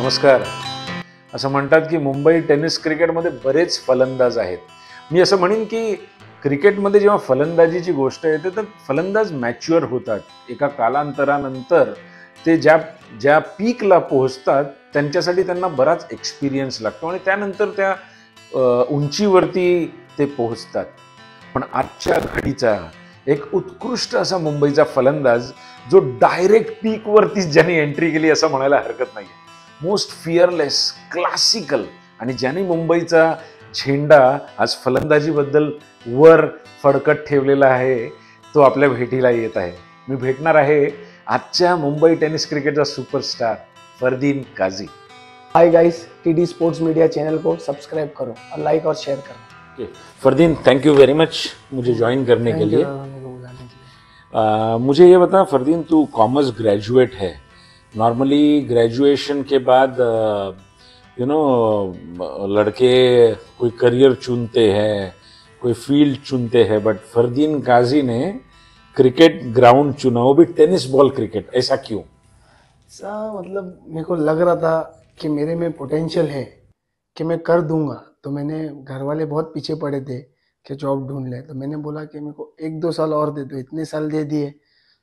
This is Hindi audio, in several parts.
नमस्कार असं म्हणतात की मुंबई टेनिस क्रिकेटमध्ये बरेच फलंदाज आहेत मी असं म्हणेन की क्रिकेटमध्ये जेव्हा फलंदाजीची गोष्ट येते तर फलंदाज मॅच्युअर होतात एका कालांतरानंतर ते ज्या ज्या पीकला पोहोचतात त्यांच्यासाठी त्यांना बराच एक्सपिरियन्स लागतो आणि त्यानंतर त्या उंचीवरती ते पोहोचतात पण आजच्या घडीचा एक उत्कृष्ट असा मुंबईचा फलंदाज जो डायरेक्ट पीकवरतीच ज्याने एंट्री केली असं म्हणायला हरकत नाही मोस्ट फिअरलेस क्लासिकल आणि ज्याने मुंबईचा झेंडा आज फलंदाजीबद्दल वर फडकत ठेवलेला आहे तो आपल्या भेटीला येत आहे मी भेटणार आहे आजच्या मुंबई टेनिस क्रिकेटचा superstar Fardeen Kazi hi guys T D sports media channel को सबस्क्राईब करो और और शेअर करो फरदीन थँक्यू व्हेरी मच मुझे जॉईन करने के लिए मुझे ये बता फरदीन तू कॉमर्स ग्रेजुएट है नॉर्मली ग्रेजुएशन के बाद यू uh, नो uh, लड़के कोई करियर चुनते हैं कोई फील्ड चुनते हैं बट फरदीन गाजी ने क्रिकेट ग्राउंड चुना वो भी टेनिस बॉल क्रिकेट ऐसा क्यों सर मतलब मेरे को लग रहा था कि मेरे में पोटेंशियल है कि मैं कर दूंगा तो मैंने घर वाले बहुत पीछे पड़े थे कि जॉब ढूंढ ले तो मैंने बोला कि मेरे को एक दो साल और दे दो इतने साल दे दिए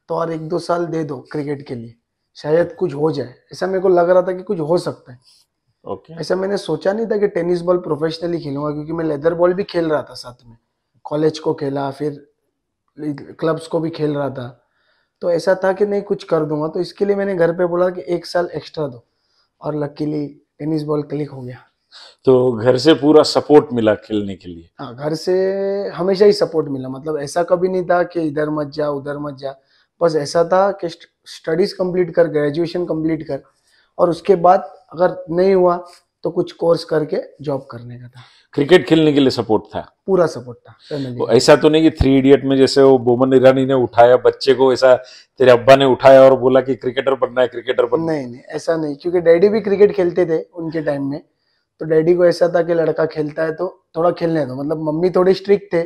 तो और एक दो साल दे दो क्रिकेट के लिए शायद कुछ हो जाए ऐसा मेरे को लग रहा था कि कुछ हो सकता है ओके okay. ऐसा मैंने सोचा नहीं था कि टेनिस बॉल प्रोफेशनली खेलूंगा क्योंकि मैं लेदर बॉल भी खेल रहा था साथ में कॉलेज को खेला फिर क्लब्स को भी खेल रहा था तो ऐसा था कि नहीं कुछ कर दूंगा तो इसके लिए मैंने घर पे बोला कि एक साल एक्स्ट्रा दो और लकीली टेनिस बॉल क्लिक हो गया तो घर से पूरा सपोर्ट मिला खेलने के लिए हाँ घर से हमेशा ही सपोर्ट मिला मतलब ऐसा कभी नहीं था कि इधर मत जा उधर मत जा बस ऐसा था कि स्टडीज़ कंप्लीट कर ग्रेजुएशन कंप्लीट कर और उसके बाद अगर नहीं हुआ तो कुछ कोर्स करके जॉब करने का था क्रिकेट खेलने के लिए सपोर्ट था पूरा सपोर्ट था वो ऐसा तो नहीं कि थ्री इडियट में जैसे वो बोमन ईरानी ने उठाया बच्चे को ऐसा तेरे अब्बा ने उठाया और बोला कि क्रिकेटर बनना है क्रिकेटर बनना नहीं नहीं ऐसा नहीं क्योंकि डैडी भी क्रिकेट खेलते थे उनके टाइम में तो डैडी को ऐसा था कि लड़का खेलता है तो थोड़ा खेलने दो मतलब मम्मी थोड़े स्ट्रिक्ट थे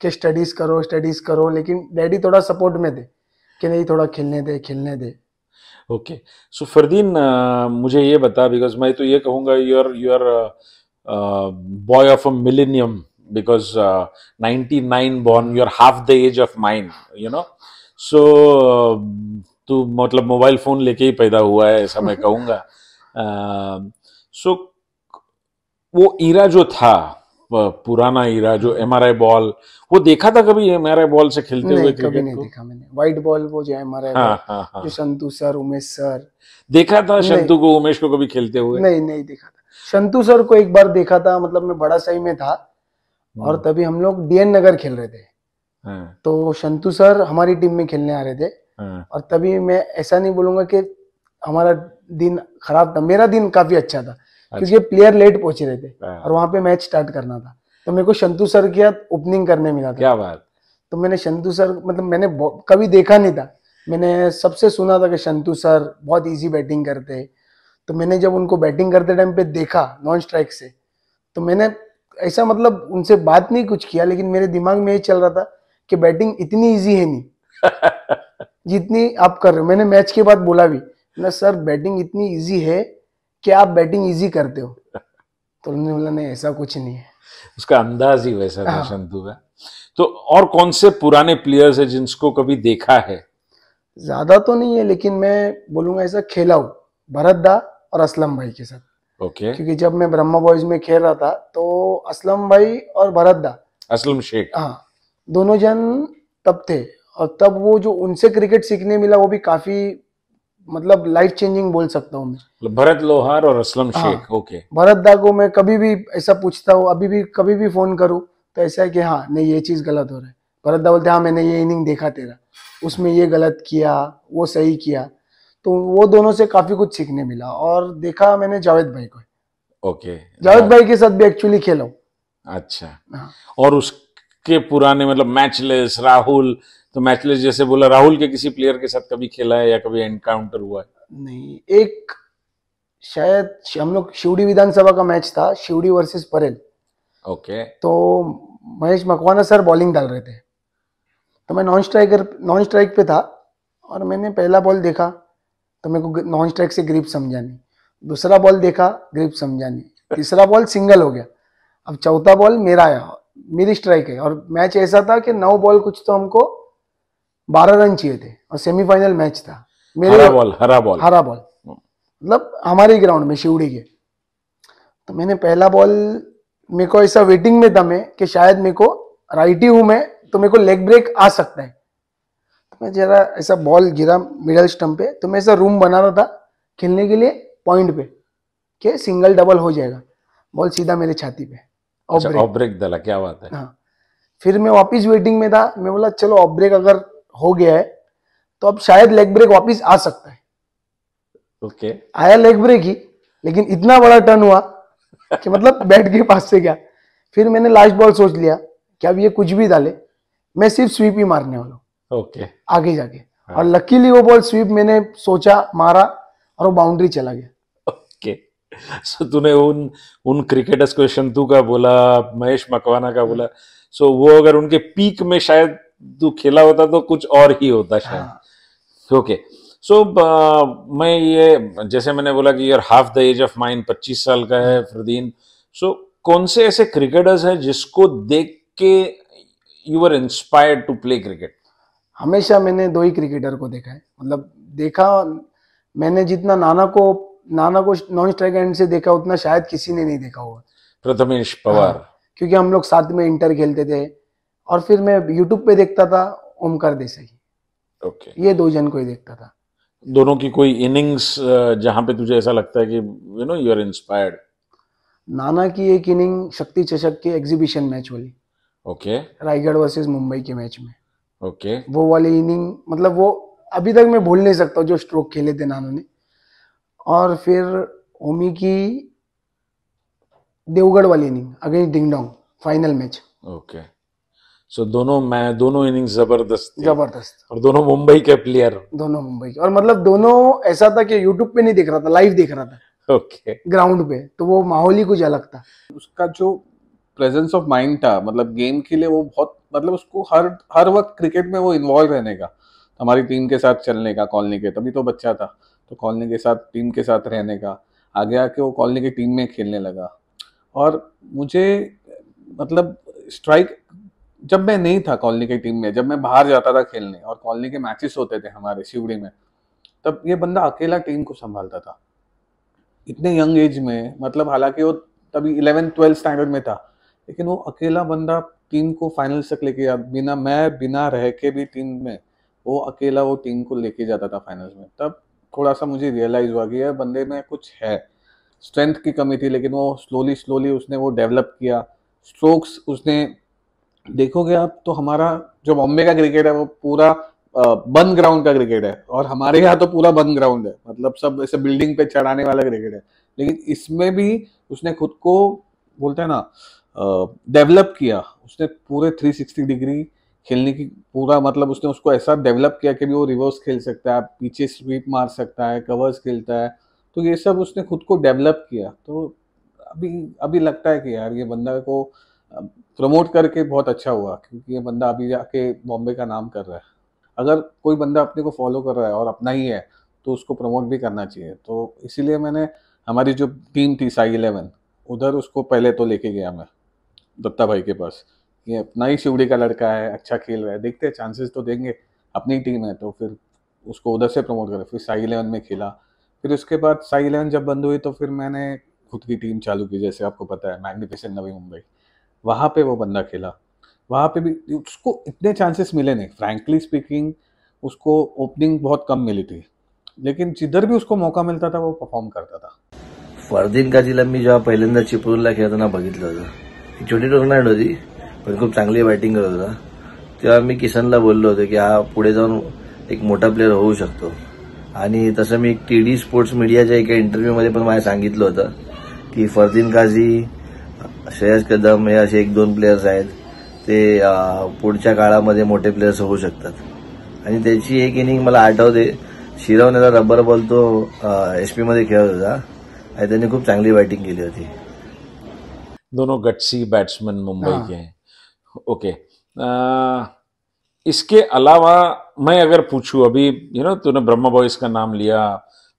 कि स्टडीज करो स्टडीज करो लेकिन डैडी थोड़ा सपोर्ट में थे कि नहीं थोड़ा खेलने दे खेलने दे ओके सो फरदीन मुझे ये बता बिकॉज मैं तो ये कहूँगा you are you are boy of a millennium because ninety nine born you are half the age of mind you know so तू मतलब मोबाइल फ़ोन लेके ही पैदा हुआ है ऐसा मैं कहूँगा सो uh, so, वो इरा जो था पुराना हीरा जो एम बॉल वो देखा था कभी एम बॉल से खेलते हुए कभी नहीं देखा मैंने व्हाइट बॉल वो जो एम आर आई संतु सर उमेश सर देखा था संतु को उमेश को कभी खेलते हुए नहीं नहीं देखा था शंतु सर को एक बार देखा था मतलब मैं बड़ा सही में था और हाँ। तभी हम लोग डीएन नगर खेल रहे थे हाँ। तो संतु सर हमारी टीम में खेलने आ रहे थे हाँ। और तभी मैं ऐसा नहीं बोलूंगा कि हमारा दिन खराब था मेरा दिन काफी अच्छा था क्योंकि प्लेयर अच्छा। लेट पहुंचे रहे थे हाँ। और वहां पे मैच स्टार्ट करना था तो मेरे को शंतु सर की ओपनिंग करने मिला था क्या बात तो मैंने शंतु सर मतलब मैंने कभी देखा नहीं था मैंने सबसे सुना था कि शंतु सर बहुत इजी बैटिंग करते हैं तो मैंने जब उनको बैटिंग करते टाइम पे देखा नॉन स्ट्राइक से तो मैंने ऐसा मतलब उनसे बात नहीं कुछ किया लेकिन मेरे दिमाग में ये चल रहा था कि बैटिंग इतनी इजी है नहीं जितनी आप कर रहे हो मैंने मैच के बाद बोला भी ना सर बैटिंग इतनी इजी है क्या आप बैटिंग इजी करते हो तो उन्होंने बोला नहीं ऐसा कुछ नहीं है उसका अंदाज ही वैसा था संतु हाँ। का तो और कौन से पुराने प्लेयर्स है जिनको कभी देखा है ज्यादा तो नहीं है लेकिन मैं बोलूंगा ऐसा खेला हूँ भरत दा और असलम भाई के साथ ओके okay. क्योंकि जब मैं ब्रह्मा बॉयज में खेल रहा था तो असलम भाई और भरत दा असलम शेख हाँ दोनों जन तब थे और तब वो जो उनसे क्रिकेट सीखने मिला वो भी काफी मतलब लाइफ चेंजिंग बोल सकता हूँ मतलब भरत लोहार और असलम हाँ, शेख ओके भरत दा को मैं कभी भी ऐसा पूछता हूँ अभी भी कभी भी फोन करूँ तो ऐसा है कि हाँ नहीं ये चीज़ गलत हो रहा है भरत दा बोलते हाँ मैंने ये इनिंग देखा तेरा उसमें ये गलत किया वो सही किया तो वो दोनों से काफ़ी कुछ सीखने मिला और देखा मैंने जावेद भाई को ओके जावेद हाँ। भाई के साथ भी एक्चुअली खेला अच्छा हाँ। और उसके पुराने मतलब मैचलेस राहुल तो मैचलेस जैसे बोला राहुल के किसी प्लेयर के साथ कभी खेला है या कभी एनकाउंटर हुआ है नहीं एक शायद हम लोग शिवडी विधानसभा का मैच था शिवडी वर्सेस परेल ओके तो महेश मकवाना सर बॉलिंग डाल रहे थे तो मैं नॉन स्ट्राइकर नॉन स्ट्राइक पे था और मैंने पहला बॉल देखा तो मेरे को नॉन स्ट्राइक से ग्रिप समझानी दूसरा बॉल देखा ग्रिप समझानी तीसरा बॉल सिंगल हो गया अब चौथा बॉल मेरा आया मेरी स्ट्राइक है और मैच ऐसा था कि नौ बॉल कुछ तो हमको बारह रन चाहिए थे और सेमीफाइनल मैच था मेरे हरा बॉल हरा बॉल हरा बॉल मतलब हमारे ग्राउंड में शिवड़ी के तो मैंने पहला बॉल मेरे को ऐसा वेटिंग में था मैं कि शायद मेरे को राइट ही हूं मैं तो मेरे को लेग ब्रेक आ सकता है तो मैं जरा ऐसा बॉल गिरा मिडल स्टम्प पे तो मैं ऐसा रूम बना रहा था खेलने के लिए पॉइंट पे कि सिंगल डबल हो जाएगा बॉल सीधा मेरे छाती पे ऑफ ब्रेक, ब्रेक डाला क्या बात है हाँ फिर मैं वापिस वेटिंग में था मैं बोला चलो ऑफ ब्रेक अगर हो गया है तो अब शायद लेग ब्रेक वापिस आ सकता है ओके okay. आया लेग ब्रेक ही लेकिन इतना बड़ा टर्न हुआ कि मतलब बैट के पास से गया फिर मैंने लास्ट बॉल सोच लिया कि अब ये कुछ भी डाले मैं सिर्फ स्वीप ही मारने वाला ओके okay. आगे जाके हाँ. और लकीली वो बॉल स्वीप मैंने सोचा मारा और वो बाउंड्री चला गया ओके सो तूने उन उन क्रिकेटर्स को शंतु का बोला महेश मकवाना का बोला सो so, वो अगर उनके पीक में शायद सिद्धू खेला होता तो कुछ और ही होता शायद ओके हाँ। सो uh, मैं ये जैसे मैंने बोला कि you're half the age of mind पच्चीस साल का है फरदीन सो so, कौन से ऐसे क्रिकेटर्स हैं जिसको देख के you are inspired to play cricket हमेशा मैंने दो ही क्रिकेटर को देखा है मतलब देखा मैंने जितना नाना को नाना को नॉन स्ट्राइक एंड से देखा उतना शायद किसी ने नहीं देखा होगा प्रथमेश पवार हाँ, क्योंकि हम लोग साथ में इंटर खेलते थे और फिर मैं यूट्यूब पे देखता था ओमकार देसाई ओके okay. ये दो जन को ही देखता था दोनों की कोई इनिंग्स जहां पे तुझे ऐसा लगता है कि you know you are inspired Nana की एक इनिंग शक्ति चषक के एग्जीबिशन मैच वाली okay okay. Raigad versus Mumbai के मैच में ओके okay. वो वाली इनिंग मतलब वो अभी तक मैं भूल नहीं सकता जो स्ट्रोक खेले थे नानों ने और फिर ओमी की देवगढ़ वाली inning against ding dong final match okay okay. So दोनों मैं दोनों इनिंग्स जबरदस्त जबरदस्त और दोनों मुंबई के प्लेयर दोनों मुंबई के और मतलब दोनों ऐसा था कि यूट्यूब पे नहीं देख रहा था लाइव देख रहा था ओके okay. ग्राउंड पे तो वो माहौल ही कुछ अलग था उसका जो प्रेजेंस ऑफ माइंड था मतलब गेम के लिए वो बहुत मतलब उसको हर हर वक्त क्रिकेट में वो इन्वॉल्व रहने का हमारी टीम के साथ चलने का कॉलोनी के तभी तो बच्चा था तो कॉलोनी के साथ टीम के साथ रहने का आगे आके वो कॉलोनी की टीम में खेलने लगा और मुझे मतलब स्ट्राइक जब मैं नहीं था कॉलोनी की टीम में जब मैं बाहर जाता था खेलने और कॉलोनी के मैचेस होते थे हमारे शिवड़ी में तब ये बंदा अकेला टीम को संभालता था इतने यंग एज में मतलब हालांकि वो तभी इलेवेंथ ट्वेल्थ स्टैंडर्ड में था लेकिन वो अकेला बंदा टीम को फाइनल्स तक लेके गया बिना मैं बिना रह के भी टीम में वो अकेला वो टीम को लेके जाता था फाइनल्स में तब थोड़ा सा मुझे रियलाइज़ हुआ कि यह बंदे में कुछ है स्ट्रेंथ की कमी थी लेकिन वो स्लोली स्लोली उसने वो डेवलप किया स्ट्रोक्स उसने देखोगे आप तो हमारा जो बॉम्बे का क्रिकेट है वो पूरा बंद ग्राउंड का क्रिकेट है और हमारे यहाँ तो पूरा बंद ग्राउंड है मतलब सब ऐसे बिल्डिंग पे चढ़ाने वाला क्रिकेट है लेकिन इसमें भी उसने खुद को बोलते हैं ना डेवलप किया उसने पूरे 360 डिग्री खेलने की पूरा मतलब उसने उसको ऐसा डेवलप किया कि भी वो रिवर्स खेल सकता है पीछे स्वीप मार सकता है कवर्स खेलता है तो ये सब उसने खुद को डेवलप किया तो अभी अभी लगता है कि यार ये बंदा को प्रमोट करके बहुत अच्छा हुआ क्योंकि ये बंदा अभी जाके बॉम्बे का नाम कर रहा है अगर कोई बंदा अपने को फॉलो कर रहा है और अपना ही है तो उसको प्रमोट भी करना चाहिए तो इसीलिए मैंने हमारी जो टीम थी साई इलेवन उधर उसको पहले तो लेके गया मैं दत्ता भाई के पास ये अपना ही शिवड़ी का लड़का है अच्छा खेल रहा है देखते हैं चांसेस तो देंगे अपनी टीम है तो फिर उसको उधर से प्रमोट करें फिर साई इलेवन में खेला फिर उसके बाद साई इलेवन जब बंद हुई तो फिर मैंने खुद की टीम चालू की जैसे आपको पता है मैग्निफिशेंट नवी मुंबई वहाँ पे वो बंदा खेला वहाँ पे भी उसको इतने चांसेस मिले नहीं फ्रैंकली स्पीकिंग उसको ओपनिंग बहुत कम मिली थी लेकिन जिधर भी उसको मौका मिलता था वो परफॉर्म करता था फरदीन काजीला मी जेव्हा पहिल्यांदा चिपळूणला खेळताना बघितलं होतं छोटी टोर्नामेंट होती पण खूप चांगली बॅटिंग करत होता तेव्हा मी किसनला बोललो होतो की हा पुढे जाऊन एक मोठा प्लेयर होऊ शकतो आणि तसं मी टी डी स्पोर्ट्स मीडियाच्या एका इंटरव्ह्यूमध्ये पण मला सांगितलं होतं की फरदीन काझी श्रेयस कदम हे असे एक दोन प्लेयर्स आहेत ते पुढच्या काळामध्ये मोठे प्लेयर्स होऊ शकतात आणि त्याची एक इनिंग मला आठवते शिरवण्याचा रबर बॉल तो एसपी मध्ये खेळत होता आणि त्यांनी खूप चांगली बॅटिंग केली होती दोनों गटसी बॅट्समन मुंबई के ओके इसके अलावा मैं अगर पूछू अभी यू नो तूने ब्रह्मा बॉयज का नाम लिया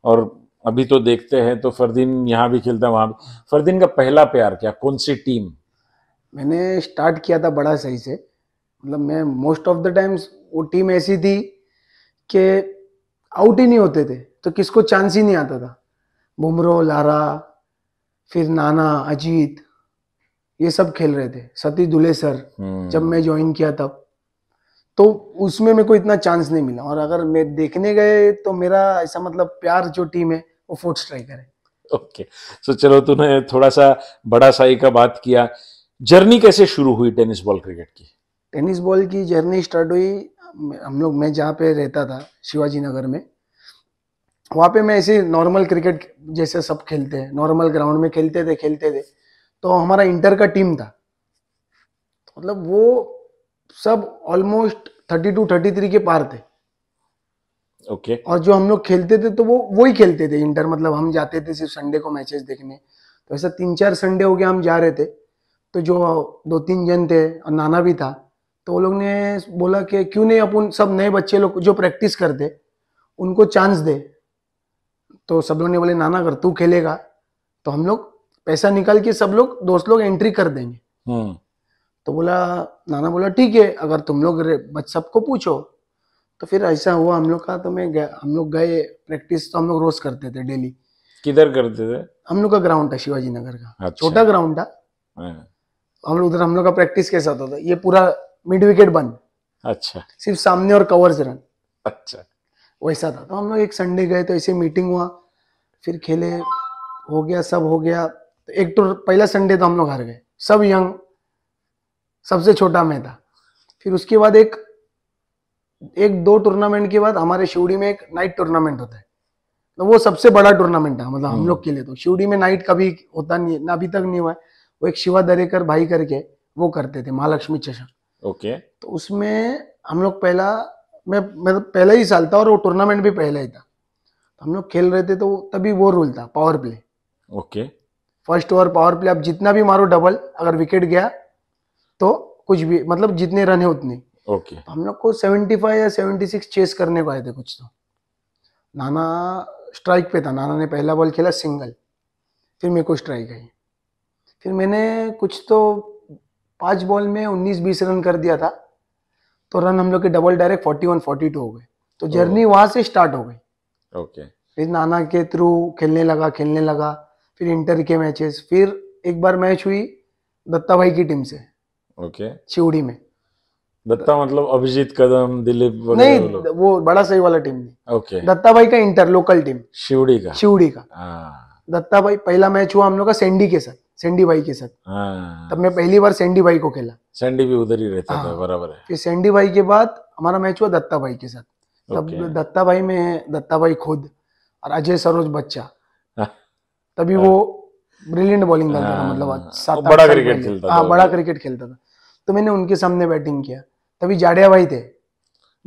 और अभी तो देखते हैं तो फरदीन यहाँ भी खेलता है वहाँ भी फरदीन का पहला प्यार क्या कौन सी टीम मैंने स्टार्ट किया था बड़ा सही से मतलब मैं मोस्ट ऑफ द टाइम्स वो टीम ऐसी थी कि आउट ही नहीं होते थे तो किसको चांस ही नहीं आता था बुमरो लारा फिर नाना अजीत ये सब खेल रहे थे सती दुले सर हम्म। जब मैं ज्वाइन किया तब तो उसमें मेरे को इतना चांस नहीं मिला और अगर मैं देखने गए तो मेरा ऐसा मतलब प्यार जो टीम है वो फोर्थ स्ट्राइकर है ओके सो चलो तूने थोड़ा सा बड़ा साई का बात किया जर्नी कैसे शुरू हुई टेनिस बॉल क्रिकेट की टेनिस बॉल की जर्नी स्टार्ट हुई हम लोग मैं जहाँ पे रहता था शिवाजी नगर में वहाँ पे मैं ऐसे नॉर्मल क्रिकेट जैसे सब खेलते हैं नॉर्मल ग्राउंड में खेलते थे खेलते थे तो हमारा इंटर का टीम था मतलब वो सब almost thirty two thirty three के पार थे ओके okay. और जो हम लोग खेलते थे तो वो वही खेलते थे इंटर मतलब हम जाते थे सिर्फ संडे को मैचेस देखने तो ऐसा तीन चार संडे हो गया हम जा रहे थे तो जो दो तीन जन थे और नाना भी था तो वो लोग ने बोला कि क्यों नहीं अपन सब नए बच्चे लोग जो प्रैक्टिस करते उनको चांस दे तो सब लोग ने बोले नाना अगर तू खेलेगा तो हम लोग पैसा निकाल के सब लोग दोस्त लोग एंट्री कर देंगे हम्म। तो बोला नाना बोला ठीक है अगर तुम लोग सबको पूछो तो फिर ऐसा हुआ हम लोग का तो मैं हम लोग गए प्रैक्टिस तो हम लोग रोज करते थे डेली किधर करते थे हम लोग का ग्राउंड था शिवाजी नगर का अच्छा। छोटा ग्राउंड था हाँ। हम लोग उधर हम लोग का प्रैक्टिस कैसा होता था तो ये पूरा मिड विकेट बंद अच्छा सिर्फ सामने और कवर्स रन अच्छा वैसा था तो हम लोग एक संडे गए तो ऐसे मीटिंग हुआ फिर खेले हो गया सब हो गया तो एक तो पहला संडे तो हम लोग हार गए सब यंग सबसे छोटा मैं था फिर उसके बाद एक एक दो टूर्नामेंट के बाद हमारे शिवडी में एक नाइट टूर्नामेंट होता है तो वो सबसे बड़ा टूर्नामेंट है मतलब हम हम्म। लोग के लिए तो शिवडी में नाइट कभी होता नहीं है अभी तक नहीं हुआ है वो एक शिवा दरेकर भाई करके वो करते थे महालक्ष्मी चषक ओके तो उसमें हम लोग पहला मैं मतलब पहला ही साल था और वो टूर्नामेंट भी पहला ही था तो हम लोग खेल रहे थे तो तभी वो रूल था power play okay first over power play आप जितना भी मारो डबल अगर विकेट गया तो कुछ भी मतलब जितने रन है उतने ओके तो हम लोग को 75 या 76 चेस करने को आए थे कुछ तो नाना स्ट्राइक पे था नाना ने पहला बॉल खेला सिंगल फिर मेरे को स्ट्राइक आई फिर मैंने कुछ तो पाँच बॉल में 19-20 रन कर दिया था तो रन हम लोग के डबल डायरेक्ट 41 42 हो गए तो जर्नी वहाँ से स्टार्ट हो गई ओके फिर नाना के थ्रू खेलने लगा खेलने लगा फिर इंटर के मैचेस फिर एक बार मैच हुई दत्ता भाई की टीम से ओके okay. चिवड़ी में दत्ता मतलब अभिजीत कदम दिलीप नहीं वो बड़ा सही वाला टीम नहीं ओके दत्ता भाई का इंटर लोकल टीम शिवड़ी का शिवड़ी का हाँ। दत्ता भाई पहला मैच हुआ हम लोग का सेंडी के साथ सेंडी भाई के साथ हाँ। तब मैं पहली बार सेंडी भाई को खेला सेंडी भी उधर ही रहता था हाँ। बराबर है फिर सेंडी भाई के बाद हमारा मैच हुआ दत्ता भाई के साथ तब दत्ता भाई में दत्ता भाई खुद और अजय सरोज बच्चा तभी वो ब्रिलियंट बॉलिंग करता था मतलब बड़ा क्रिकेट खेलता था बड़ा क्रिकेट खेलता था तो मैंने उनके सामने बैटिंग किया तभी जाडिया भाई थे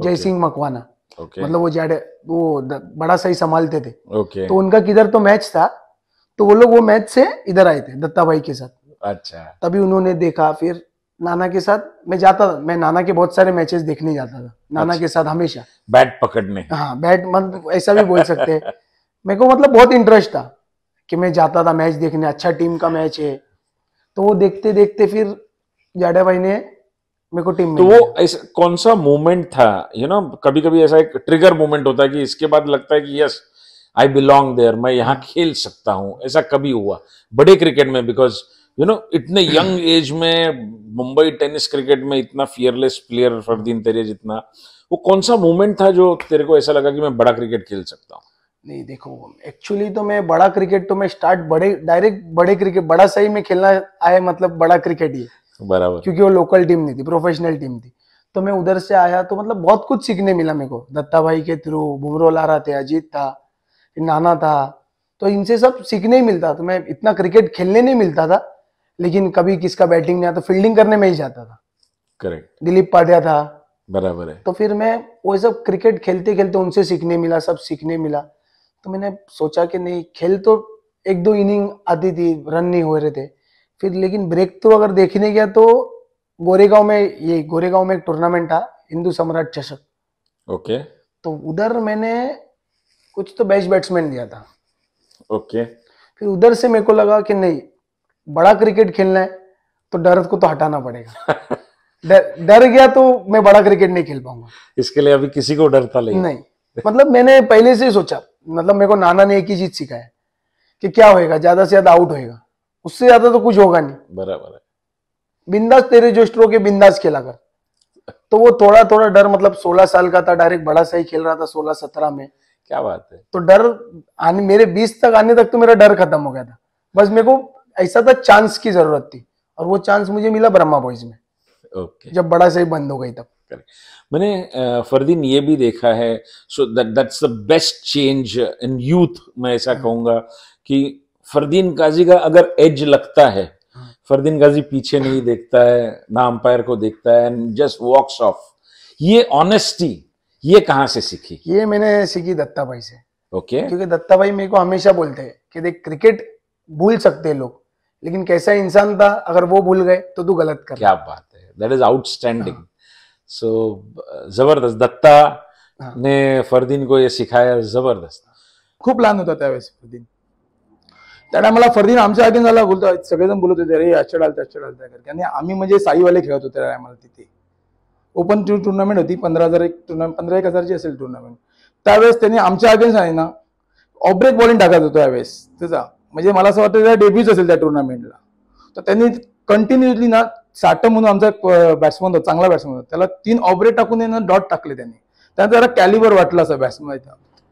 जय सिंह मकवाना okay. मतलब वो जाडे वो बड़ा सही संभालते थे okay. तो उनका किधर तो मैच था तो वो लोग वो मैच से इधर आए थे दत्ता भाई के साथ अच्छा तभी उन्होंने देखा फिर नाना के साथ मैं जाता था मैं नाना के बहुत सारे मैचेस देखने जाता था नाना अच्छा। के साथ हमेशा बैट पकड़ने हाँ बैट मतलब ऐसा भी बोल सकते हैं मेरे को मतलब बहुत इंटरेस्ट था कि मैं जाता था मैच देखने अच्छा टीम का मैच है तो वो देखते देखते फिर जाडा भाई ने मेरे को टीम तो वो ऐसा कौन सा मूवमेंट था यू नो कभी कभी ऐसा एक ट्रिगर मूवमेंट होता है कि इसके बाद लगता है कि यस आई बिलोंग देयर मैं यहाँ खेल सकता हूँ ऐसा कभी हुआ बड़े क्रिकेट में बिकॉज यू नो इतने यंग एज में मुंबई टेनिस क्रिकेट में इतना फियरलेस प्लेयर फरदीन तेरे जितना वो कौन सा मोमेंट था जो तेरे को ऐसा लगा कि मैं बड़ा क्रिकेट खेल सकता हूँ नहीं देखो एक्चुअली तो मैं बड़ा क्रिकेट तो मैं स्टार्ट बड़े डायरेक्ट बड़े क्रिकेट बड़ा सही में खेलना आया मतलब बड़ा क्रिकेट ही बराबर क्योंकि वो लोकल टीम नहीं थी प्रोफेशनल टीम थी तो मैं उधर से आया तो मतलब बहुत कुछ सीखने मिला मेरे को दत्ता भाई के थ्रू बुमरो लारा थे अजीत था नाना था तो इनसे सब सीखने ही मिलता तो मैं इतना क्रिकेट खेलने नहीं मिलता था लेकिन कभी किसका बैटिंग नहीं आता फील्डिंग करने में ही जाता था करेक्ट दिलीप पाड्या था बराबर है तो फिर मैं वो सब क्रिकेट खेलते खेलते उनसे सीखने मिला सब सीखने मिला तो मैंने सोचा कि नहीं खेल तो एक दो इनिंग आती थी रन नहीं हो रहे थे फिर लेकिन ब्रेक तो अगर देखने गया तो गोरेगांव में ये गोरेगांव में एक टूर्नामेंट था हिंदू सम्राट चषक ओके तो उधर मैंने कुछ तो बेस्ट बैट्समैन दिया था ओके फिर उधर से मेरे को लगा कि नहीं बड़ा क्रिकेट खेलना है तो डर को तो हटाना पड़ेगा डर गया तो मैं बड़ा क्रिकेट नहीं खेल पाऊंगा इसके लिए अभी किसी को डरता नहीं नहीं मतलब मैंने पहले से ही सोचा मतलब मेरे को नाना ने एक ही चीज सिखाया कि क्या होएगा ज्यादा से ज्यादा आउट होएगा उससे ज्यादा तो कुछ होगा नहीं बराबर है बिंदास तेरे जो स्ट्रोक है बिंदास खेला कर तो वो थोड़ा थोड़ा डर मतलब 16 साल का था डायरेक्ट बड़ा सा ही खेल रहा था 16 17 में क्या बात है तो डर आने मेरे 20 तक आने तक तो मेरा डर खत्म हो गया था बस मेरे को ऐसा था चांस की जरूरत थी और वो चांस मुझे मिला ब्रह्मा बॉयज में ओके जब बड़ा सही बंद हो गई तब मैंने फरदीन ये भी देखा है so that's the best change in youth मैं ऐसा हम्म। कहूंगा कि फरदीन गाजी का अगर एज लगता है हाँ। फरदीन गाजी पीछे नहीं देखता है ना अंपायर को देखता है जस्ट वॉक्स ऑफ ये ऑनेस्टी ये कहाँ से सीखी ये मैंने सीखी दत्ता भाई से ओके okay. क्योंकि दत्ता भाई मेरे को हमेशा बोलते हैं कि देख क्रिकेट भूल सकते हैं लोग लेकिन कैसा इंसान था अगर वो भूल गए तो तू गलत कर क्या बात है दैट इज आउटस्टैंडिंग सो जबरदस्त दत्ता हाँ। ने फरदीन को ये सिखाया जबरदस्त खूब लान होता था वैसे फरदीन त्या टायमाला फरदीन आमच्या आधी झाला बोलतो सगळेजण बोलत होते रे अच्छा आलता अच्छा आणि आम्ही म्हणजे साईवाले खेळत होते त्या टायमाला तिथे ओपन टू टुर्नामेंट होती पंधरा हजार एक टूर्ना पंधरा एक हजारची असेल टुर्नामेंट त्यावेळेस त्यांनी आमच्या अगेन्स्ट आहे ना ऑब्रेक बॉलिंग टाकत होतो त्यावेळेस त्याचा म्हणजे मला असं वाटतं त्या डेब्यूच असेल त्या टुर्नामेंटला तर त्यांनी कंटिन्युअसली ना साठं म्हणून आमचा बॅट्समन होता चांगला बॅट्समन होता त्याला तीन ऑब्रेक टाकून ना डॉट टाकले त्यांनी त्यांना जरा कॅलिबर वाटलं असं बॅट्समन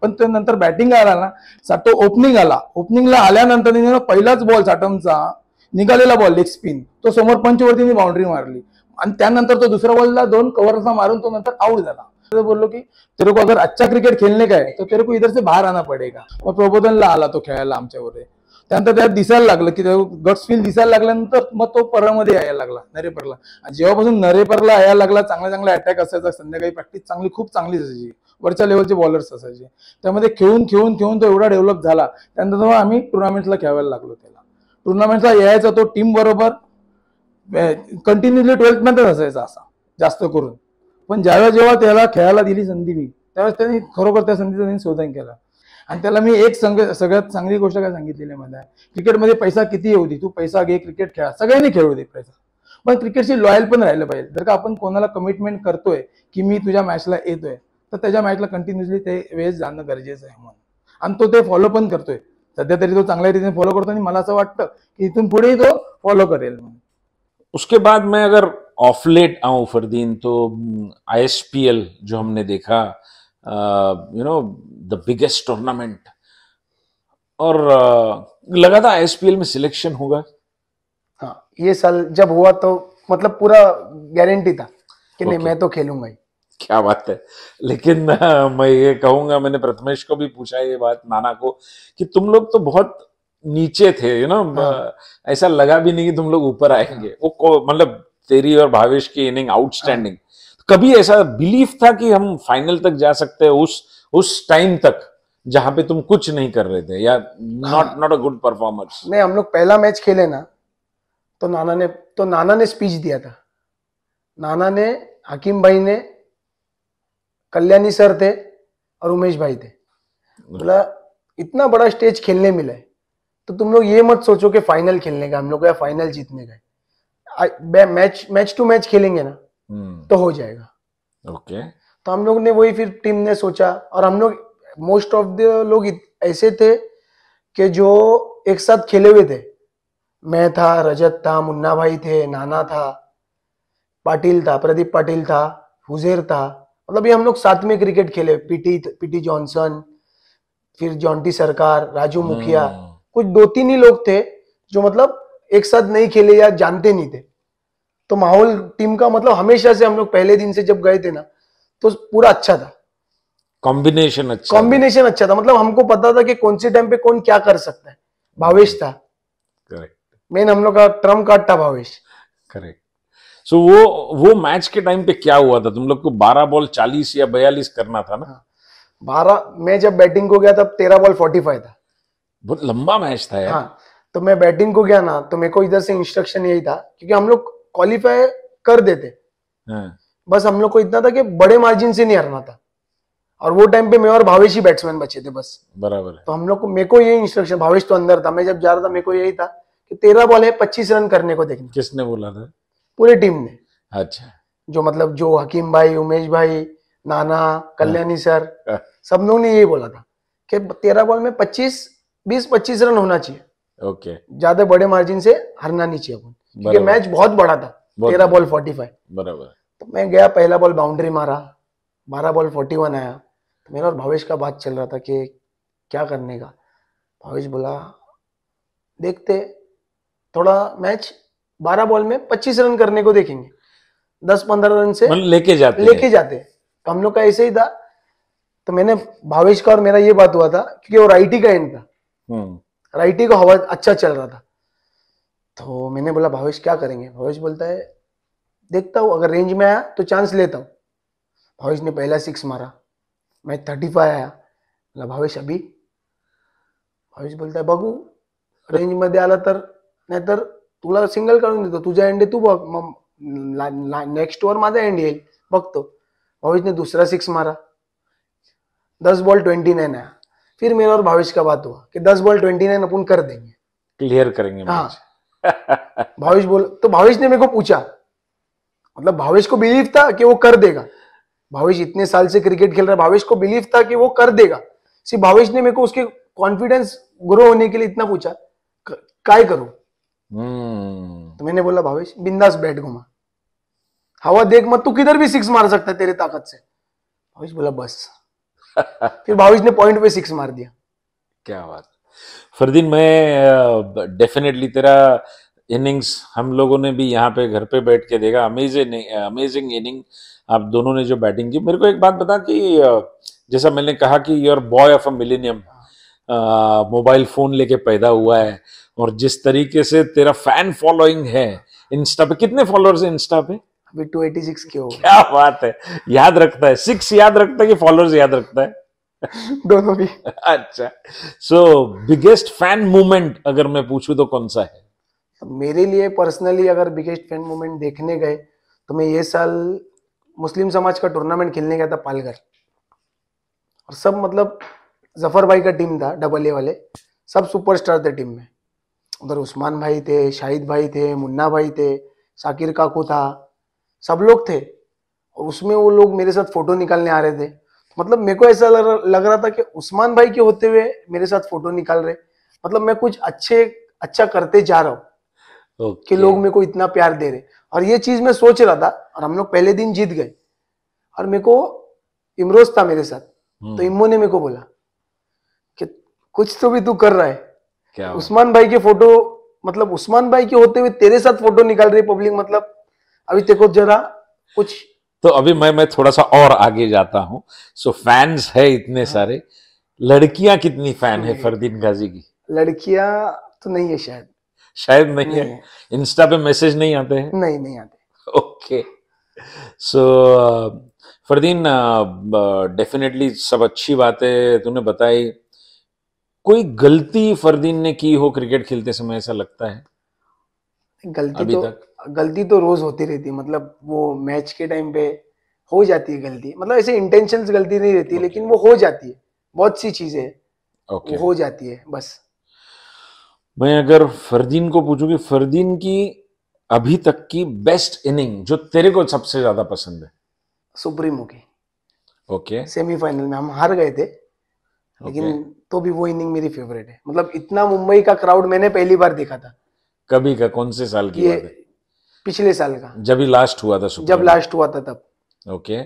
पण तो नंतर बॅटिंग आला ना तो ओपनिंग आला ओपनिंगला आल्यानंतर पहिलाच बॉल साटमचा निघालेला बॉल लेग स्पिन तो समोर पंचवरतीने बाउंड्री मारली आणि त्यानंतर तो दुसऱ्या बॉलला दोन कव्हरचा मारून तो नंतर आउट झाला बोललो की तेरे को अगर अच्छा क्रिकेट खेळणे काय तर तेरे को इधर से बाहेर आणा पडेगा मग प्रबोधनला आला तो खेळायला आमच्यावर त्यानंतर त्यात दिसायला लागलं की गट स्पिन दिसायला लागल्यानंतर मग तो परामध्ये यायला लागला नरेपरला जेव्हापासून नरेपरला यायला लागला चांगला चांगला अटॅक असायचा संध्याकाळी प्रॅक्टिस चांगली खूप चांगली असायची वरच्या लेवलचे बॉलर्स असायचे त्यामध्ये खेळून खेळून खेळून तो एवढा डेव्हलप झाला त्यानंतर तेव्हा आम्ही टुर्नामेंटला खेळायला लागलो त्याला टुर्नामेंटला यायचा तो टीम बरोबर कंटिन्युअसली ट्वेल्थ मध्येच असायचा असा जास्त करून पण ज्यावेळेस जेव्हा त्याला खेळायला दिली संधी मी त्यावेळेस त्यांनी खरोखर त्या संधीचं त्यांनी शोधन केलं आणि त्याला मी एक संग सगळ्यात चांगली गोष्ट काय सांगितलेली मला क्रिकेटमध्ये पैसा किती येऊ दे तू पैसा घे क्रिकेट खेळा सगळ्यांनी खेळू दे पैसा पण क्रिकेटशी लॉयल पण राहिलं पाहिजे जर का आपण कोणाला कमिटमेंट करतोय की मी तुझ्या मॅचला येतोय तो मैटला मॅचला कंटिन्युअसली ते गरजे है तो फॉलो पण करते सद्या तरी तो चांगल्या रीति फॉलो करते आणि मला असं वाटतं की तो फॉलो करेल उसके बाद मैं अगर ऑफ लेट आऊं फरदीन तो आई हम्म, जो हमने देखा you know the biggest tournament और uh, लगा था आई में सिलेक्शन होगा हाँ ये साल जब हुआ तो मतलब पूरा गारंटी था कि okay. नहीं मैं तो खेलूंगा ही क्या बात है लेकिन मैं ये कहूंगा मैंने प्रथमेश को भी पूछा ये बात नाना को कि तुम लोग तो बहुत नीचे थे यू नो हाँ। ऐसा लगा भी नहीं कि तुम लोग ऊपर आएंगे हाँ। वो मतलब तेरी और भावेश की इनिंग आउटस्टैंडिंग हाँ। कभी ऐसा बिलीफ था कि हम फाइनल तक जा सकते हैं उस उस टाइम तक जहां पे तुम कुछ नहीं कर रहे थे या not not a good performance नहीं हम लोग पहला मैच खेले ना तो नाना ने तो नाना ने स्पीच दिया था नाना ने हकीम भाई ने कल्याणी सर थे और उमेश भाई थे बोला इतना बड़ा स्टेज खेलने मिला है तो तुम लोग ये मत सोचो कि फाइनल खेलने का हम लोग या फाइनल जीतने का मैच मैच टू मैच खेलेंगे ना हम्म। तो हो जाएगा ओके तो हम लोग ने वही फिर टीम ने सोचा और हम लोग मोस्ट ऑफ द लोग ऐसे थे कि जो एक साथ खेले हुए थे मैं था रजत था मुन्ना भाई थे नाना था पाटिल था प्रदीप पाटिल था हुजेर था मतलब ये हम लोग साथ में क्रिकेट खेले पीटी पीटी जॉनसन फिर जॉन्टी सरकार राजू मुखिया कुछ दो तीन ही लोग थे जो मतलब एक साथ नहीं खेले या जानते नहीं थे तो माहौल टीम का मतलब हमेशा से हम लोग पहले दिन से जब गए थे ना तो पूरा अच्छा था कॉम्बिनेशन अच्छा कॉम्बिनेशन अच्छा था मतलब हमको पता था कि कौन से टाइम पे कौन क्या कर सकता है भावेश था करेक्ट मेन हम लोग का ट्रम्प कार्ड था भावेश करेक्ट सो वो वो मैच के टाइम पे क्या हुआ था तुम लोग को बारह बॉल चालीस या बयालीस करना था ना हाँ। बारह मैं जब बैटिंग को गया तब तेरह बॉल फाइव था बहुत लंबा मैच था यार हाँ तो मैं बैटिंग को गया ना तो मेरे को इधर से इंस्ट्रक्शन यही था क्योंकि हम लोग क्वालिफाई कर देते हाँ। बस हम लोग को इतना था कि बड़े मार्जिन से नहीं हारना था और वो टाइम पे मैं और भावेश ही बैट्समैन बचे थे बस बराबर है। तो हम लोग को मेरे को यही इंस्ट्रक्शन भावेश तो अंदर था मैं जब जा रहा था मेरे को यही था कि तेरह बॉल है पच्चीस रन करने को देखना किसने बोला था पूरी टीम ने अच्छा जो मतलब जो हकीम भाई उमेश भाई नाना कल्याणी सर सब लोग ने यही बोला था कि तेरह बॉल में पच्चीस बीस पच्चीस रन होना चाहिए ओके ज्यादा बड़े मार्जिन से हारना नहीं चाहिए क्योंकि मैच बहुत बड़ा था तेरह बॉल फोर्टी फाइव बराबर तो मैं गया पहला बॉल बाउंड्री मारा बारह बॉल फोर्टी वन आया तो मेरा और भावेश का बात चल रहा था कि क्या करने का भावेश बोला देखते थोड़ा मैच बारह बॉल में पच्चीस रन करने को देखेंगे दस पंद्रह रन से मतलब लेके जाते लेके जाते तो हम लोग का ऐसे ही था तो मैंने भावेश का और मेरा ये बात हुआ था क्योंकि वो राइटी का एंड था राइटी हम्म। का हवा अच्छा चल रहा था तो मैंने बोला भावेश क्या करेंगे भावेश बोलता है देखता हूँ अगर रेंज में आया तो चांस लेता हूँ भावेश ने पहला सिक्स मारा मैं थर्टी फाइव आया बोला भावेश अभी भावेश बोलता है बगू रेंज मध्ये आला तर नाहीतर तुला सिंगल काढून देतो तुझ्या तू बघ नेक्स्ट ओवर मजा एंड येईल बघतो ने दुसरा सिक्स मारा दस बॉल ट्वेंटी नाइन आया फिर मेरा और भावेश का बात हुआ कि दस बॉल ट्वेंटी नाइन अपन कर देंगे क्लियर करेंगे हाँ भावेश बोल तो भावेश ने मेरे को पूछा मतलब भावेश को बिलीव था कि वो कर देगा भावेश इतने साल से क्रिकेट खेल रहा है भावेश को बिलीव था कि वो कर देगा सिर्फ भावेश ने मेरे को उसके कॉन्फिडेंस ग्रो होने के लिए इतना पूछा काय करूं हम्म. तो मैंने बोला भावेश बिंदास बैठ घुमा हवा देख मत तू किधर भी सिक्स मार सकता है तेरे ताकत से भावेश बोला बस फिर भावेश ने पॉइंट पे सिक्स मार दिया क्या बात फरदीन मैं डेफिनेटली तेरा इनिंग्स हम लोगों ने भी यहाँ पे घर पे बैठ के देखा अमेजिंग अमेजिंग इनिंग आप दोनों ने जो बैटिंग की मेरे को एक बात बता कि जैसा मैंने कहा कि you are boy of a millennium mobile phone लेके पैदा हुआ है और जिस तरीके से तेरा फैन फॉलोइंग है इंस्टा पे कितने फॉलोअर्स है इंस्टा पे अभी 286 के हो क्या बात है याद रखता है सिक्स याद रखता है कि फॉलोअर्स याद रखता है दोनों भी अच्छा सो बिगेस्ट फैन मूवमेंट अगर मैं पूछूं तो कौन सा है मेरे लिए पर्सनली अगर बिगेस्ट फैन मूवमेंट देखने गए तो मैं ये साल मुस्लिम समाज का टूर्नामेंट खेलने गया था पालघर और सब मतलब जफर भाई का टीम था डबल ए वाले सब सुपरस्टार थे टीम में उधर उस्मान भाई थे शाहिद भाई थे मुन्ना भाई थे साकिर काकू था सब लोग थे और उसमें वो लोग मेरे साथ फोटो निकालने आ रहे थे मतलब मेरे को ऐसा लग रहा था कि उस्मान भाई के होते हुए मेरे साथ फोटो निकाल रहे मतलब मैं कुछ अच्छे अच्छा करते जा रहा हूँ okay. कि लोग मेरे को इतना प्यार दे रहे और ये चीज मैं सोच रहा था और हम लोग पहले दिन जीत गए और मेरे को इमरोज था मेरे साथ तो हम्म। इमो ने मेरे को बोला कुछ तो भी तू कर रहा है क्या उस्मान भाई के फोटो मतलब उस्मान भाई के होते हुए तेरे साथ फोटो निकाल रही पब्लिक मतलब अभी देखो जरा कुछ तो अभी मैं मैं थोड़ा सा और आगे जाता हूँ सो फैंस है इतने हाँ। सारे लड़कियां कितनी फैन है फरदीन गाजी की लड़कियां तो नहीं है शायद शायद नहीं, नहीं है, है। इंस्टा पे मैसेज नहीं आते हैं नहीं नहीं आते ओके सो फरदीन डेफिनेटली सब अच्छी बातें तूने बताई कोई गलती फरदीन ने की हो क्रिकेट खेलते समय ऐसा लगता है गलती अभी तो तक? गलती तो रोज होती रहती है मतलब वो मैच के टाइम पे हो जाती है गलती मतलब ऐसे इंटेंशन गलती नहीं रहती लेकिन वो हो जाती है बहुत सी चीजें ओके हो जाती है बस मैं अगर फरदीन को पूछूं कि फरदीन की अभी तक की बेस्ट इनिंग जो तेरे को सबसे ज्यादा पसंद है सुप्रीमो की ओके सेमीफाइनल में हम हार गए थे लेकिन तो भी वो इनिंग मेरी फेवरेट है मतलब इतना मुंबई का क्राउड मैंने पहली बार देखा था कभी का कौन से साल की बात है पिछले साल का जब ही लास्ट हुआ था जब लास्ट हुआ था तब ओके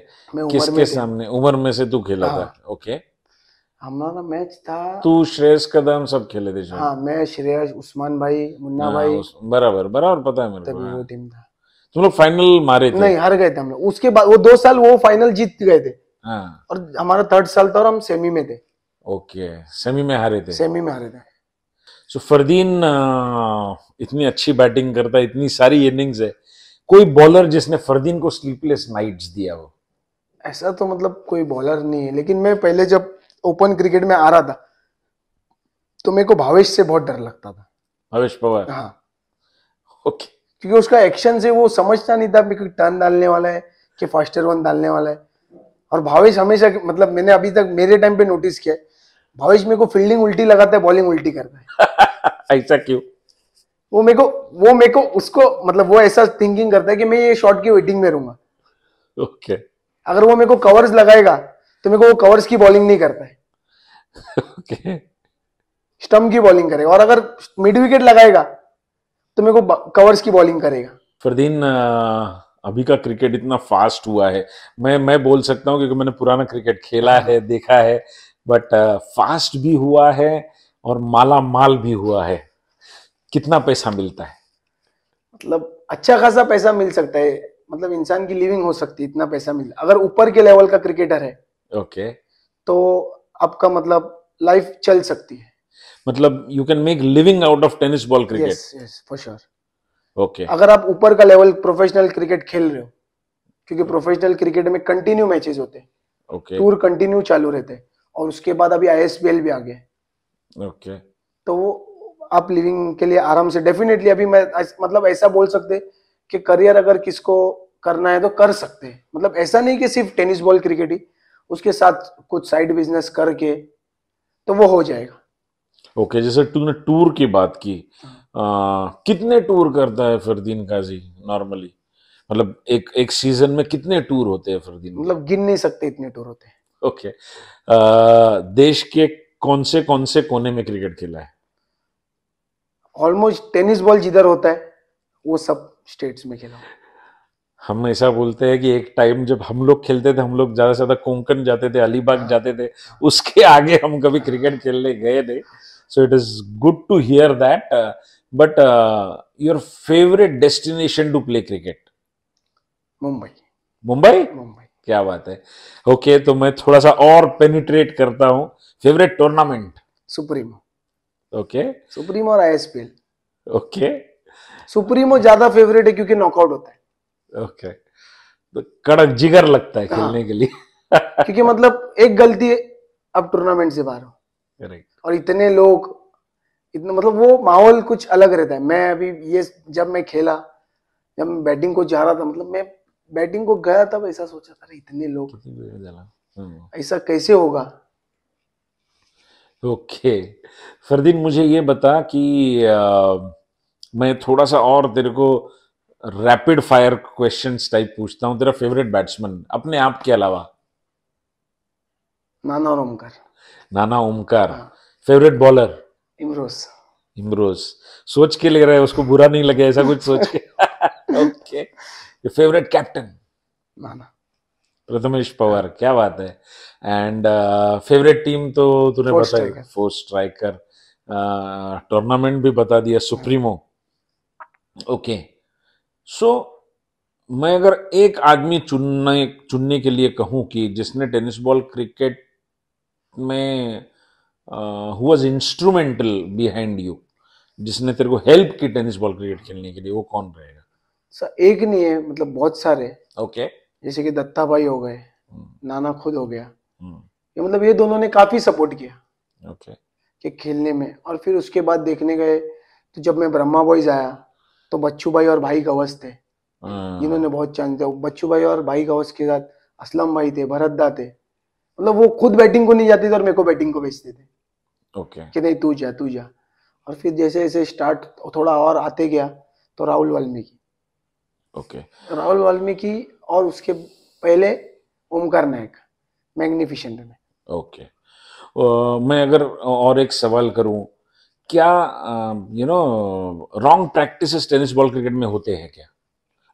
किसके सामने उम्र में से तू खेला था ओके हमारा मैच था तू श्रेयस कदम सब खेले थे हाँ मैं श्रेयस उस्मान भाई मुन्ना हाँ, भाई बराबर बराबर पता है मेरे को हाँ। वो टीम था तुम लोग फाइनल मारे थे नहीं हार गए थे हम लोग उसके बाद वो दो साल वो फाइनल जीत गए थे हाँ। और हमारा थर्ड साल था और हम सेमी में थे ओके सेमी में हारे थे सेमी में हारे थे सो so, फरदीन इतनी अच्छी बैटिंग करता है इतनी सारी इनिंग्स है कोई बॉलर जिसने फरदीन को स्लीपलेस नाइट्स दिया हो ऐसा तो मतलब कोई बॉलर नहीं है लेकिन मैं पहले जब ओपन क्रिकेट में आ रहा था तो मेरे को भावेश से बहुत डर लगता था भावेश पवार हाँ ओके क्योंकि उसका एक्शन से वो समझता नहीं था कि टर्न डालने वाला है कि फास्टर वन डालने वाला है और भावेश हमेशा मतलब मैंने अभी तक मेरे टाइम पे नोटिस किया है भविष्य मेरे को फील्डिंग उल्टी लगाता है बॉलिंग उल्टी करता है ऐसा क्यों वो मेरे को वो मेरे को उसको मतलब वो ऐसा थिंकिंग करता है कि मैं ये शॉट की वेटिंग में रहूंगा ओके okay. अगर वो मेरे को कवर्स लगाएगा तो मेरे को वो कवर्स की बॉलिंग नहीं करता है ओके okay. स्टम्प की बॉलिंग करेगा और अगर मिड विकेट लगाएगा तो मेरे को कवर्स की बॉलिंग करेगा फरदीन अभी का क्रिकेट इतना फास्ट हुआ है मैं मैं बोल सकता हूँ क्योंकि मैंने पुराना क्रिकेट खेला है देखा है बट फास्ट uh, भी हुआ है और माला माल भी हुआ है कितना पैसा मिलता है मतलब अच्छा खासा पैसा मिल सकता है मतलब इंसान की लिविंग हो सकती है इतना पैसा मिल अगर ऊपर के लेवल का क्रिकेटर है ओके तो आपका मतलब लाइफ चल सकती है मतलब you can make living out of tennis ball cricket yes for sure okay अगर आप ऊपर का लेवल प्रोफेशनल क्रिकेट खेल रहे हो क्योंकि प्रोफेशनल क्रिकेट में कंटिन्यू मैचेस होते हैं टूर कंटिन्यू चालू रहते हैं और उसके बाद अभी आई भी आ गए ओके okay. तो वो आप लिविंग के लिए आराम से डेफिनेटली अभी मैं मतलब ऐसा बोल सकते कि करियर अगर किसको करना है तो कर सकते हैं मतलब ऐसा नहीं कि सिर्फ टेनिस बॉल क्रिकेट ही उसके साथ कुछ साइड बिजनेस करके तो वो हो जाएगा ओके okay, जैसे तूने टूर की बात की आ, कितने टूर करता है फरदीन काजी नॉर्मली मतलब एक एक सीजन में कितने टूर होते हैं फरदीन मतलब गिन नहीं सकते इतने टूर होते हैं ओके देश के कौन से कौन से कोने में क्रिकेट खेला है ऑलमोस्ट टेनिस बॉल जिधर होता है वो सब स्टेट्स में खेला हम ऐसा बोलते हैं कि एक टाइम जब हम लोग खेलते थे हम लोग ज्यादा से ज्यादा कोंकण जाते थे अलीबाग जाते थे उसके आगे हम कभी क्रिकेट खेलने गए थे so it is good to hear that but your favourite destination to play cricket Mumbai Mumbai Mumbai क्या बात है ओके तो मैं थोड़ा सा और पेनिट्रेट करता हूँ favourite tournament supremo okay supremo और आईएसपीएल ओके सुप्रीमो ज्यादा फेवरेट है क्योंकि नॉकआउट होता है ओके तो कड़क जिगर लगता है हाँ। खेलने के लिए क्योंकि मतलब एक गलती है अब टूर्नामेंट से बाहर हो करेक्ट और इतने लोग इतना मतलब वो माहौल कुछ अलग रहता है मैं अभी ये जब मैं खेला जब मैं बैटिंग को जा रहा था मतलब मैं बैटिंग को गया तब ऐसा सोचा था इतने लोग हम्म। ऐसा कैसे होगा ओके फरदीन मुझे ये बता कि आ, मैं थोड़ा सा और तेरे को रैपिड फायर क्वेश्चंस टाइप पूछता हूँ तेरा फेवरेट बैट्समैन अपने आप के अलावा नाना और ओमकार नाना ओमकार फेवरेट हाँ। बॉलर इमरोज इमरोज सोच के ले रहे है उसको बुरा नहीं लगे ऐसा कुछ सोच के okay okay. Favourite captain captain? Prathamesh Pawar क्या बात है एंड फेवरेट टीम तो तूने बताया फोर स्ट्राइकर टूर्नामेंट भी बता दिया सुप्रीमो ओके सो मैं अगर एक आदमी चुनने चुनने के लिए कहूं कि जिसने टेनिस बॉल क्रिकेट में who was instrumental behind you जिसने तेरे को हेल्प की टेनिस बॉल क्रिकेट खेलने के लिए वो कौन रहेगा एक नहीं है मतलब बहुत सारे ओके जैसे कि दत्ता भाई हो गए hmm. नाना खुद हो गया hmm. ये मतलब ये दोनों ने काफी सपोर्ट किया ओके कि खेलने में और फिर उसके बाद देखने गए तो जब मैं ब्रह्मा बॉयज आया तो बच्चू भाई और भाई गवस थे hmm. जिन्होंने बहुत चांस दिया बच्चू भाई और भाई गवस के साथ असलम भाई थे भरतदा थे मतलब वो खुद बैटिंग को नहीं जाते थे और मेरे को बैटिंग को बेचते थे ओके कि नहीं तू जा तू जा और फिर जैसे जैसे स्टार्ट थोड़ा और आते गया तो राहुल वाल्मीकि ओके राहुल वाल्मीकि और उसके पहले ओमकार नायक मैग्निफिशेंट में ओके मैं अगर और एक सवाल करूं क्या you know wrong practice tennis ball cricket में होते हैं क्या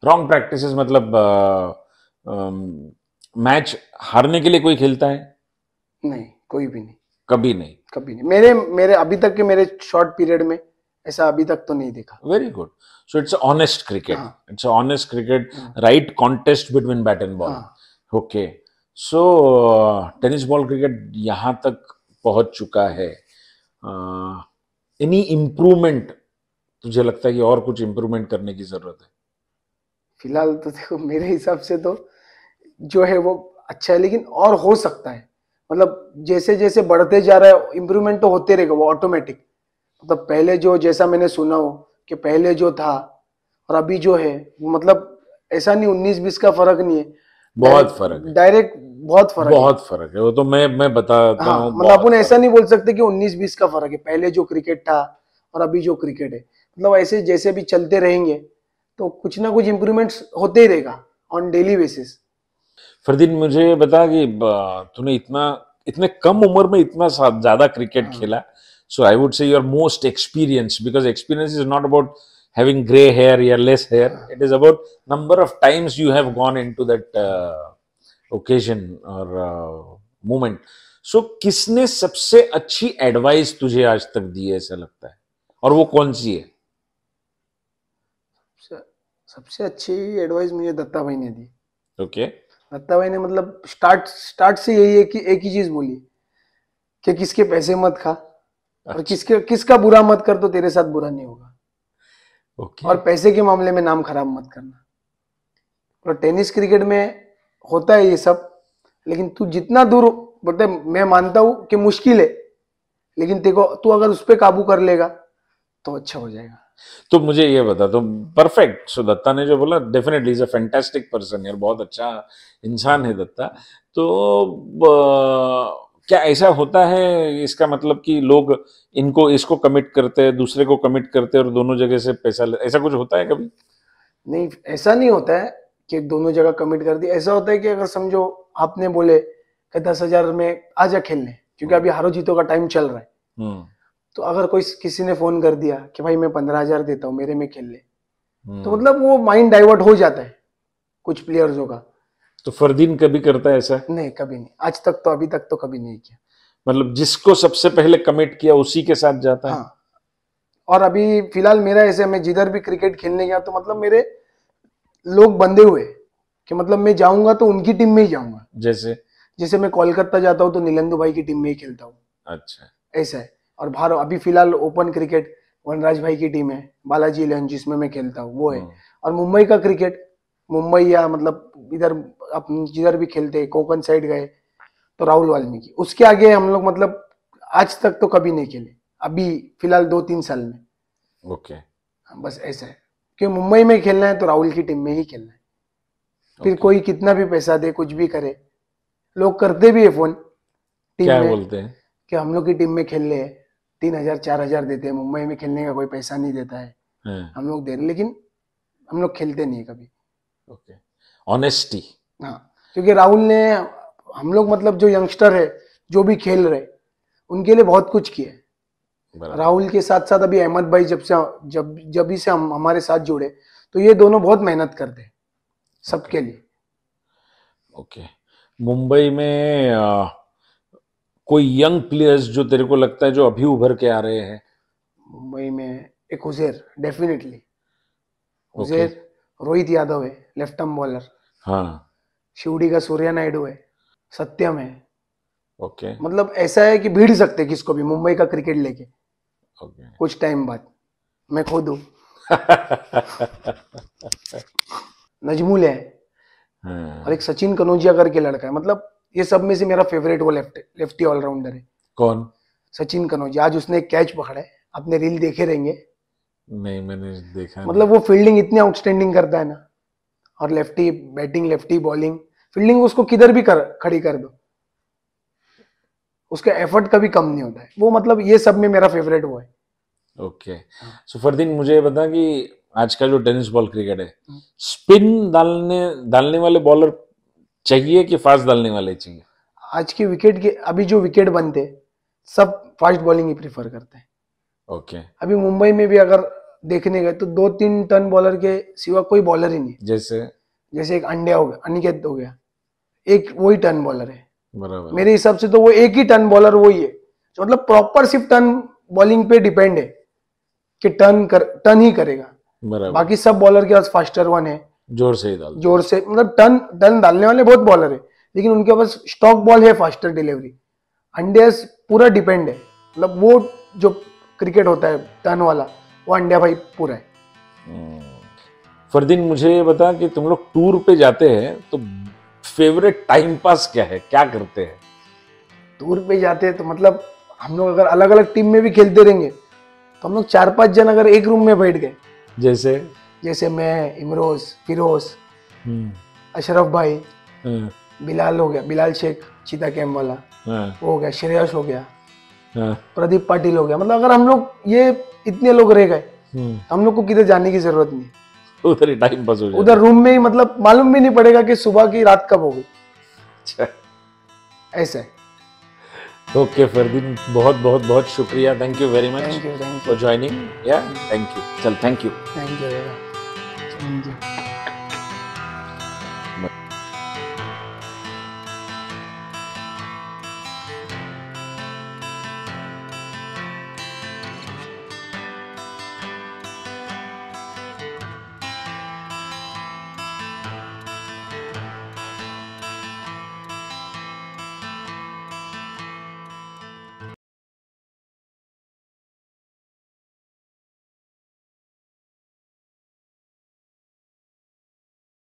रॉन्ग प्रैक्टिस मतलब मैच हारने के लिए कोई खेलता है नहीं कोई भी नहीं कभी नहीं कभी नहीं मेरे मेरे अभी तक के मेरे शॉर्ट पीरियड में ऐसा अभी तक तो नहीं देखा very good so it's honest cricket it's honest cricket right contest between bat and ball okay so tennis ball cricket यहाँ तक पहुंच चुका है एनी uh, इम्प्रूवमेंट तुझे लगता है कि और कुछ इम्प्रूवमेंट करने की जरूरत है फिलहाल तो देखो मेरे हिसाब से तो जो है वो अच्छा है लेकिन और हो सकता है मतलब जैसे जैसे बढ़ते जा रहा है इम्प्रूवमेंट तो होते रहेगा वो ऑटोमेटिक मतलब पहले जो जैसा मैंने सुना हो कि पहले जो था और अभी जो है मतलब ऐसा नहीं उन्नीस बीस का फर्क नहीं है बहुत फर्क डायरेक्ट बहुत फर्क बहुत फर्क है वो तो मैं मैं बताता हाँ, हूँ मतलब अपन ऐसा नहीं बोल सकते कि उन्नीस बीस का फर्क है पहले जो क्रिकेट था और अभी जो क्रिकेट है मतलब ऐसे जैसे भी चलते रहेंगे तो कुछ ना कुछ इम्प्रूवमेंट होते ही रहेगा ऑन डेली बेसिस फरदीन मुझे बता कि तूने इतना इतने कम उम्र में इतना ज्यादा क्रिकेट हाँ। खेला So I would say you're most experienced because experience is not about having gray hair, or less hair. It is about number of times you have gone into that uh, occasion or uh, moment. so, kisne sabse achhi advice tujhe aaj tak di hai aisa lagta hai aur wo kaun si hai सबसे, सबसे अच्छी एडवाइस मुझे दत्ता भाई ने दी ओके okay. दत्ता भाई ने मतलब स्टार्ट स्टार्ट से यही है कि एक ही चीज बोली कि किसके पैसे मत खा और किसके किसका बुरा मत कर तो तेरे साथ बुरा नहीं होगा ओके और पैसे के मामले में नाम खराब मत करना और टेनिस क्रिकेट में होता है ये सब लेकिन तू जितना दूर बोलते मैं मानता हूं कि मुश्किल है लेकिन देखो तू अगर उस पर काबू कर लेगा तो अच्छा हो जाएगा तो मुझे ये बता तो परफेक्ट सो दत्ता ने जो बोला डेफिनेटली इज फैंटास्टिक पर्सन यार बहुत अच्छा इंसान है दत्ता तो क्या ऐसा होता है इसका मतलब कि लोग इनको इसको कमिट करते हैं दूसरे को कमिट करते हैं और दोनों जगह से पैसा ले ऐसा कुछ होता है कभी नहीं ऐसा नहीं होता है कि दोनों जगह कमिट कर दी ऐसा होता है कि अगर समझो आपने बोले कि दस हजार में आ जा खेलने क्योंकि हम्म। अभी हारो जीतों का टाइम चल रहा है हम्म। तो अगर कोई किसी ने फोन कर दिया कि भाई मैं पंद्रह हजार देता हूँ मेरे में खेल ले तो हम्म। मतलब वो माइंड डाइवर्ट हो जाता है कुछ प्लेयर्सों का तो फरदीन कभी करता है ऐसा नहीं कभी नहीं आज तक तो अभी तक तो कभी नहीं किया मतलब जिसको सबसे पहले कमिट किया उसी के साथ जाता है हाँ। और अभी फिलहाल मेरा ऐसे मैं जिधर भी क्रिकेट खेलने गया तो मतलब मेरे लोग बंधे हुए कि मतलब मैं जाऊंगा तो उनकी टीम में ही जाऊंगा जैसे जैसे मैं कोलकाता जाता हूँ तो नीलंदू भाई की टीम में ही खेलता हूँ अच्छा ऐसा है और भारत अभी फिलहाल ओपन क्रिकेट वनराज भाई की टीम है बालाजी इलेवन जिसमें मैं खेलता हूँ वो है हाँ। और मुंबई का क्रिकेट मुंबई या मतलब इधर जिधर भी खेलते कोकन साइड गए तो राहुल वाल्मीकि उसके आगे हम लोग मतलब आज तक तो कभी नहीं खेले अभी फिलहाल दो तीन साल में ओके okay. बस ऐसा है क्योंकि मुंबई में खेलना है तो राहुल की टीम में ही खेलना है okay. कोई कितना भी पैसा दे कुछ भी करे लोग करते भी है फोन टीम क्या में बोलते हैं कि हम लोग की टीम में खेल ले तीन हजार चार हजार देते हैं मुंबई में खेलने का कोई पैसा नहीं देता है हाँ। हम लोग दे रहे लेकिन हम लोग खेलते नहीं है कभी ओके ऑनेस्टी हाँ क्योंकि राहुल ने हम लोग मतलब जो यंगस्टर है जो भी खेल रहे उनके लिए बहुत कुछ किया है राहुल के साथ साथ अभी अहमद भाई जब से जब जब ही से हम हमारे साथ जुड़े तो ये दोनों बहुत मेहनत करते हैं सबके लिए ओके मुंबई में आ, कोई यंग प्लेयर्स जो तेरे को लगता है जो अभी उभर के आ रहे हैं मुंबई में एक हुजेर डेफिनेटली हुजेर okay. रोहित यादव है लेफ्ट आर्म बॉलर हाँ शिवडी का सूर्या नायडू है सत्यम है ओके okay. मतलब ऐसा है कि भीड़ सकते किसको भी मुंबई का क्रिकेट लेके okay. कुछ टाइम बाद मैं खुद हूँ नजमुल है hmm. और एक सचिन कनौजिया करके लड़का है मतलब ये सब में से मेरा फेवरेट वो लेफ्ट लेफ्टी ऑलराउंडर है कौन सचिन कनौजिया आज उसने एक कैच पकड़ा है अपने रील देखे रहेंगे नहीं मैंने देखा मतलब वो फील्डिंग इतनी आउटस्टैंडिंग करता है ना और lefty batting lefty bowling fielding उसको किधर भी कर खड़ी कर दो उसका एफर्ट कभी कम नहीं होता है वो मतलब ये सब में मेरा फेवरेट वो है ओके सो फरदीन मुझे बता कि आज का जो टेनिस बॉल क्रिकेट है स्पिन डालने डालने वाले बॉलर चाहिए कि फास्ट डालने वाले चाहिए आज के विकेट के अभी जो विकेट बनते सब फास्ट बॉलिंग ही प्रीफर करते हैं ओके okay. अभी मुंबई में भी अगर देखने गए तो दो तीन टन बॉलर के सिवा कोई बॉलर ही नहीं जैसे जैसे एक अंडे हो गया अनिकेत हो गया एक वही टर्न बॉलर है बराबर मेरे हिसाब से तो वो एक ही टर्न बॉलर वही है तो मतलब प्रॉपर सिर्फ टर्न बॉलिंग पे डिपेंड है कि टर्न कर टर्न ही करेगा बराबर बाकी सब बॉलर के पास फास्टर वन है जोर से ही डाल जोर से मतलब टर्न टर्न डालने वाले बहुत बॉलर है लेकिन उनके पास स्टॉक बॉल है फास्टर डिलीवरी अंडे पूरा डिपेंड है मतलब वो जो क्रिकेट होता है टर्न वाला वो अंडिया भाई पूरा है हम्म। फरदीन मुझे ये बता कि तुम लोग टूर पे जाते हैं तो फेवरेट टाइम पास क्या है क्या करते हैं टूर पे जाते हैं तो मतलब हम लोग अगर अलग अलग टीम में भी खेलते रहेंगे तो हम लोग चार पांच जन अगर एक रूम में बैठ गए जैसे जैसे मैं इमरोज फिरोज हम्म। अशरफ भाई हाँ। बिलाल हो गया बिलाल शेख चीता कैम वाला वो हाँ। हो गया श्रेयस हो गया हाँ। प्रदीप पाटिल हो गया मतलब अगर हम लोग ये इतने लोग रह गए हम्म। हम लोग को किधर जाने की जरूरत नहीं उधर ही टाइम पास हो जाएगा उधर रूम में ही मतलब मालूम भी नहीं पड़ेगा कि सुबह की रात कब हो गई अच्छा। ऐसा है ओके फरदीन बहुत बहुत बहुत शुक्रिया thank you very much for joining या थैंक यू चल थैंक यू थैंक यू